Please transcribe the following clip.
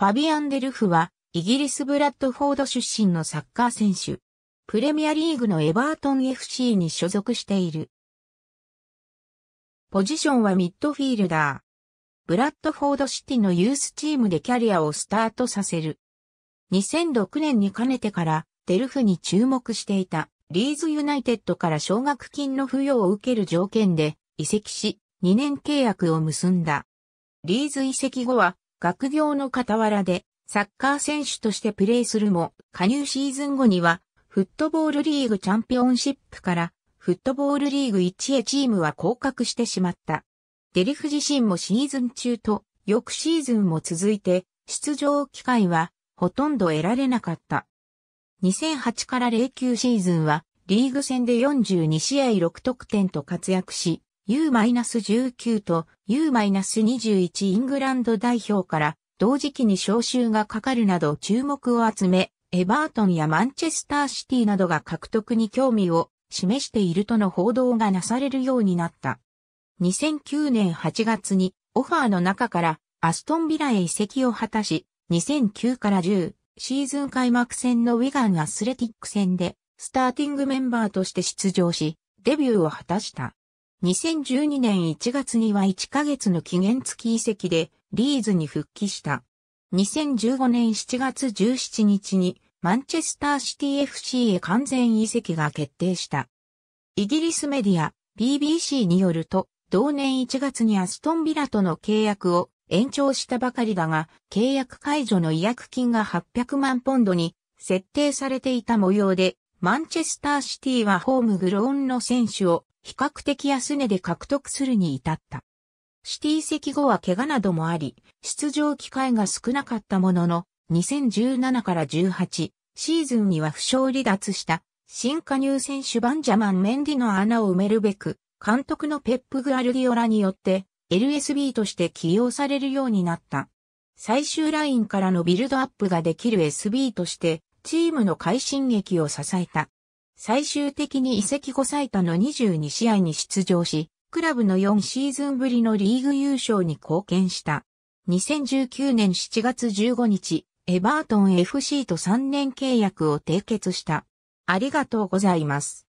ファビアン・デルフは、イギリスブラッドフォード出身のサッカー選手。プレミアリーグのエバートン FC に所属している。ポジションはミッドフィールダー。ブラッドフォードシティのユースチームでキャリアをスタートさせる。2006年にかねてからデルフに注目していたリーズユナイテッドから奨学金の付与を受ける条件で移籍し2年契約を結んだ。リーズ移籍後は学業の傍らでサッカー選手としてプレーするも、加入シーズン後には、フットボールリーグチャンピオンシップから、フットボールリーグ1へチームは降格してしまった。デリフ自身もシーズン中と、翌シーズンも続いて、出場機会は、ほとんど得られなかった。2008から09シーズンは、リーグ戦で42試合6得点と活躍し、U-19 と U-21 イングランド代表から同時期に招集がかかるなど注目を集め、エバートンやマンチェスターシティなどが獲得に興味を示しているとの報道がなされるようになった。2009年8月にオファーの中からアストンビラへ移籍を果たし、2009から10シーズン開幕戦のウィガンアスレティック戦でスターティングメンバーとして出場し、デビューを果たした。2012年1月には1ヶ月の期限付き移籍でリーズに復帰した。2015年7月17日にマンチェスターシティ FC へ完全移籍が決定した。イギリスメディア BBC によると同年1月にアストンビラとの契約を延長したばかりだが契約解除の違約金が800万ポンドに設定されていた模様でマンチェスターシティはホームグローンの選手を比較的安値で獲得するに至った。シティ席後は怪我などもあり、出場機会が少なかったものの、2017から18シーズンには負傷離脱した新加入選手バンジャマン・メンディの穴を埋めるべく、監督のペップ・グアルディオラによって LSB として起用されるようになった。最終ラインからのビルドアップができる SB としてチームの快進撃を支えた。最終的に移籍後最多の22試合に出場し、クラブの4シーズンぶりのリーグ優勝に貢献した。2019年7月15日、エバートン FC と3年契約を締結した。ありがとうございます。